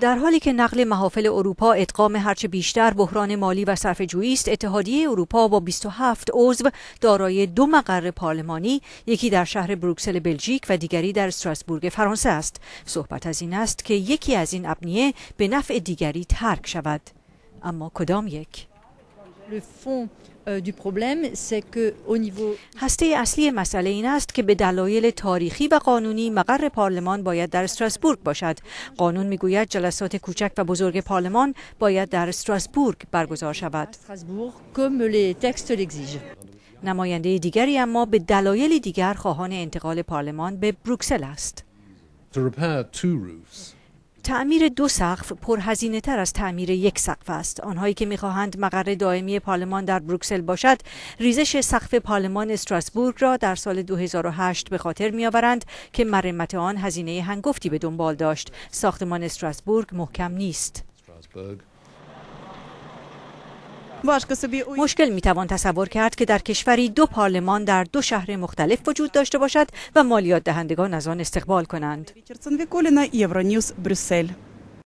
در حالی که نقل محافل اروپا ادغام هرچه بیشتر بحران مالی و صرف است اتحادیه اروپا با 27 عضو دارای دو مقر پارلمانی یکی در شهر بروکسل بلژیک و دیگری در استراسبورگ فرانسه است صحبت از این است که یکی از این ابنیه به نفع دیگری ترک شود اما کدام یک Euh, هسته اصلی مسئله این است که به دلایل تاریخی و قانونی مقر پارلمان باید در استراسبورگ باشد قانون میگوید جلسات کوچک و بزرگ پارلمان باید در استراسبورگ برگزار شود نماینده دیگری اما به دلایل دیگر خواهان انتقال پارلمان به بروکسل است تعمیر دو سقف پرهزینه تر از تعمیر یک سقف است آنهایی که میخواهند مقر دائمی پارلمان در بروکسل باشد ریزش سقف پارلمان استراسبورگ را در سال 2008 به خاطر میآورند که مرمت آن هزینه هنگفتی به دنبال داشت ساختمان استراسبورگ محکم نیست مشکل می توان تصور کرد که در کشوری دو پارلمان در دو شهر مختلف وجود داشته باشد و مالیات دهندگان از آن استقبال کنند.